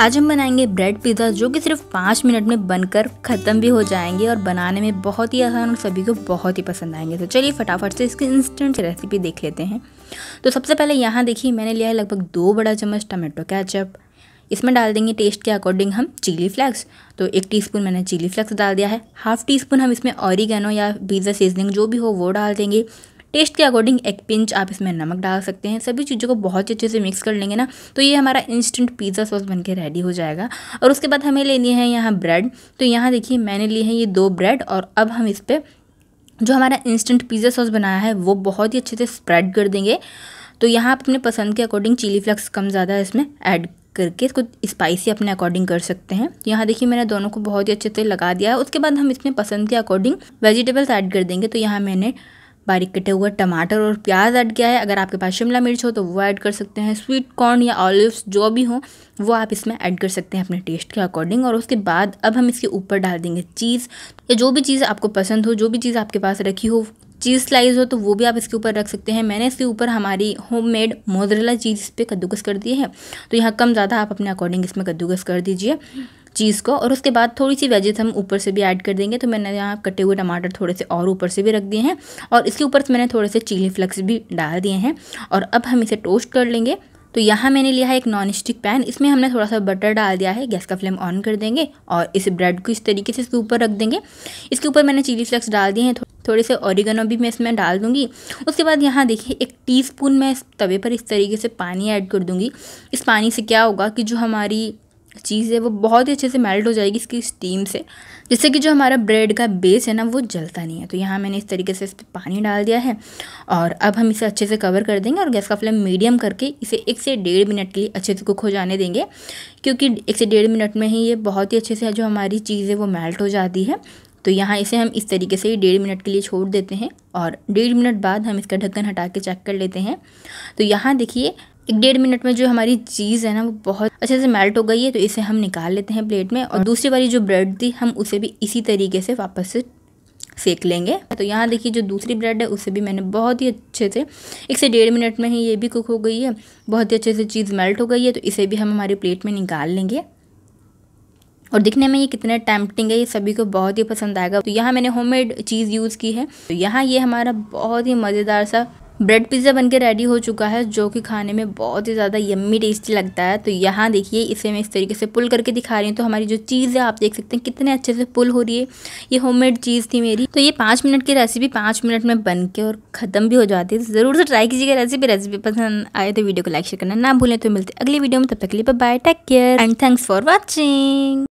आज हम बनाएंगे ब्रेड पिज़्ज़ा जो कि सिर्फ पाँच मिनट में बनकर ख़त्म भी हो जाएंगे और बनाने में बहुत ही आसान और सभी को बहुत ही पसंद आएंगे तो चलिए फटाफट से इसकी इंस्टेंट रेसिपी देख लेते हैं तो सबसे पहले यहाँ देखिए मैंने लिया है लगभग दो बड़ा चम्मच टमाटो कैचअप इसमें डाल देंगे टेस्ट के अकॉर्डिंग हम चिली फ्लेक्स तो एक टीस्पून मैंने चिली फ्लेक्स डाल दिया है हाफ़ टी स्पून हम इसमें ऑरिगेनो या पिज़्ज़ा सीजनिंग जो भी हो वो डाल देंगे टेस्ट के अकॉर्डिंग एक पिंच आप इसमें नमक डाल सकते हैं सभी चीज़ों को बहुत अच्छे से मिक्स कर लेंगे ना तो ये हमारा इंस्टेंट पिज़्ज़ा सॉस बन के रेडी हो जाएगा और उसके बाद हमें लेनी है यहाँ ब्रेड तो यहाँ देखिए मैंने लिए हैं ये दो ब्रेड और अब हम इस पर जो हमारा इंस्टेंट पिज़्ज़ा सॉस बनाया है वो बहुत ही अच्छे से स्प्रेड कर देंगे तो यहाँ आप अपने पसंद के अकॉर्डिंग चिली फ्लेक्स कम ज़्यादा इसमें ऐड करके इसको स्पाइसी अपने अकॉर्डिंग कर सकते हैं तो यहाँ देखिए मैंने दोनों को बहुत ही अच्छे से लगा दिया है उसके बाद हम इसमें पसंद के अकॉर्डिंग वेजिटेबल्स ऐड कर देंगे तो यहाँ मैंने बारीक कटे हुए टमाटर और प्याज ऐड किया है अगर आपके पास शिमला मिर्च हो तो वो ऐड कर सकते हैं स्वीट कॉर्न या ऑलिव्स जो भी हो वो आप इसमें ऐड कर सकते हैं अपने टेस्ट के अकॉर्डिंग और उसके बाद अब हम इसके ऊपर डाल देंगे चीज़ या जो भी चीज़ आपको पसंद हो जो भी चीज़ आपके पास रखी हो चीज़ स्लाइस हो तो वो भी आप इसके ऊपर रख सकते हैं मैंने इसके ऊपर हमारी होममेड मोजरेला चीज़ इस पर कद्दूकस कर दी है तो यहाँ कम ज़्यादा आप अपने अकॉर्डिंग इसमें कद्दूकस कर दीजिए चीज़ को और उसके बाद थोड़ी सी वेजेस हम ऊपर से भी ऐड कर देंगे तो मैंने यहाँ कटे हुए टमाटर थोड़े से और ऊपर से भी रख दिए हैं और इसके ऊपर से मैंने थोड़े से चिली फ्लेक्स भी डाल दिए हैं और अब हम इसे टोस्ट कर लेंगे तो यहाँ मैंने लिया है एक नॉन स्टिक पैन इसमें हमने थोड़ा सा बटर डाल दिया है गैस का फ्लेम ऑन कर देंगे और इस ब्रेड को इस तरीके से इसके ऊपर रख देंगे इसके ऊपर मैंने चिली फ्लेक्स डाल दिए हैं थोड़े से ऑरिगनो भी मैं इसमें डाल दूंगी उसके बाद यहाँ देखिए एक टीस्पून मैं इस तवे पर इस तरीके से पानी ऐड कर दूंगी इस पानी से क्या होगा कि जो हमारी चीज़ है वो बहुत ही अच्छे से मेल्ट हो जाएगी इसकी स्टीम से जिससे कि जो हमारा ब्रेड का बेस है ना वो जलता नहीं है तो यहाँ मैंने इस तरीके से इस पर पानी डाल दिया है और अब हम इसे अच्छे से कवर कर देंगे और गैस का फ्लेम मीडियम करके इसे एक से डेढ़ मिनट के लिए अच्छे से कुक हो जाने देंगे क्योंकि एक से डेढ़ मिनट में ही ये बहुत ही अच्छे से जो हमारी चीज़ है वो मेल्ट हो जाती है तो यहाँ इसे हम इस तरीके से ही डेढ़ मिनट के लिए छोड़ देते हैं और डेढ़ मिनट बाद हम इसका ढक्कन हटा के चेक कर लेते हैं तो यहाँ देखिए एक डेढ़ मिनट में जो हमारी चीज़ है ना वो बहुत अच्छे से मेल्ट हो गई है तो इसे हम निकाल लेते हैं प्लेट में और हाँ। दूसरी बारी जो ब्रेड थी हम उसे भी इसी तरीके से वापस से सेक लेंगे तो यहाँ देखिए जो दूसरी ब्रेड है उसे भी मैंने बहुत ही अच्छे से एक से डेढ़ मिनट में ही ये भी कुक हो गई है बहुत ही अच्छे से चीज़ मेल्ट हो गई है तो इसे भी हम हमारे प्लेट में निकाल लेंगे और दिखने में ये कितने टैम्पटिंग है ये सभी को बहुत ही पसंद आएगा तो यहाँ मैंने होममेड चीज़ यूज़ की है तो यहाँ ये हमारा बहुत ही मज़ेदार सा ब्रेड पिज़्ज़ा बनके रेडी हो चुका है जो कि खाने में बहुत ही ज़्यादा यम्मी टेस्टी लगता है तो यहाँ देखिए इसे मैं इस तरीके से पुल करके दिखा रही हूँ तो हमारी जो चीज़ है आप देख सकते हैं कितने अच्छे से पुल हो रही है ये होममेड चीज़ थी मेरी तो ये पाँच मिनट की रेसिपी पाँच मिनट में बन के और ख़त्म भी हो जाती है तो ज़रूर से ट्राई कीजिएगा रेसिपी रेसिपी पसंद आए तो वीडियो को लाइक शेयर करना ना भूलें तो मिलते अगली वीडियो में तब तक के लिए bye take care and thanks for watching